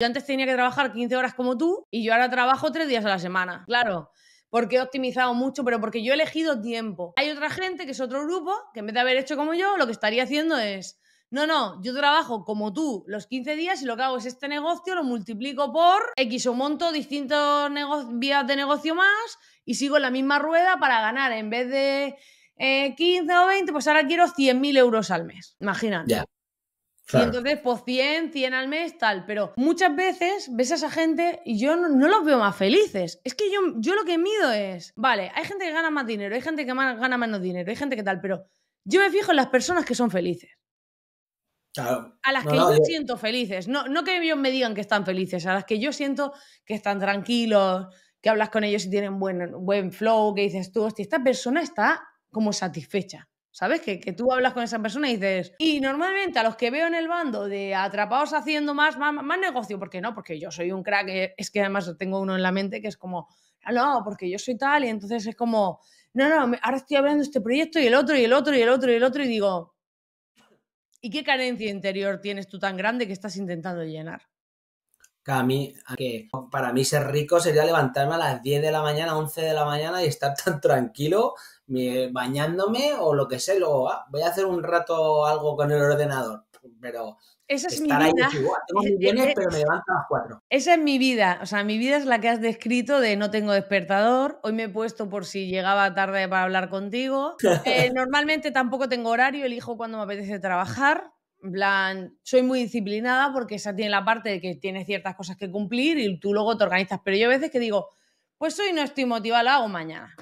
Yo antes tenía que trabajar 15 horas como tú y yo ahora trabajo tres días a la semana. Claro, porque he optimizado mucho, pero porque yo he elegido tiempo. Hay otra gente que es otro grupo que en vez de haber hecho como yo, lo que estaría haciendo es, no, no, yo trabajo como tú los 15 días y lo que hago es este negocio, lo multiplico por X o monto distintos vías de negocio más y sigo en la misma rueda para ganar en vez de... 15 eh, o 20, pues ahora quiero 100.000 euros al mes. Imagínate. Y entonces, pues 100, 100 al mes, tal. Pero muchas veces ves a esa gente y yo no, los veo más felices. Es que yo, yo lo que mido es, vale, hay gente que gana más dinero, hay gente que gana menos dinero, hay gente que tal, pero yo me fijo en las personas que son felices. Claro. A las que yo siento felices. No, no que ellos me digan que están felices, a las que yo siento que están tranquilos, que hablas con ellos y tienen buen, buen flow, que dices tú, hostia, esta persona está como satisfecha. ¿Sabes? Que, tú hablas con esa persona y dices, y normalmente a los que veo en el bando de atrapados haciendo más, más, más negocio, porque no, porque yo soy un crack, eh, es que además tengo uno en la mente que es como, no, porque yo soy tal, y entonces es como, no, no, ahora estoy hablando de este proyecto y el otro y el otro y el otro y el otro, y digo, ¿y qué carencia interior tienes tú tan grande que estás intentando llenar? a mí, que para mí ser rico sería levantarme a las 10 de la mañana, 11 de la mañana y estar tan tranquilo bañándome o lo que sea. luego ah, voy a hacer un rato algo con el ordenador. Pero esa es mi vida. pero me levanto a las 4. Esa es mi vida. O sea, mi vida es la que has descrito de no tengo despertador. Hoy me he puesto por si llegaba tarde para hablar contigo. Eh, normalmente tampoco tengo horario, elijo cuando me apetece trabajar plan, soy muy disciplinada porque esa tiene la parte de que tiene ciertas cosas que cumplir y tú luego te organizas. Pero yo a veces que digo, pues hoy no estoy motivada, lo hago mañana.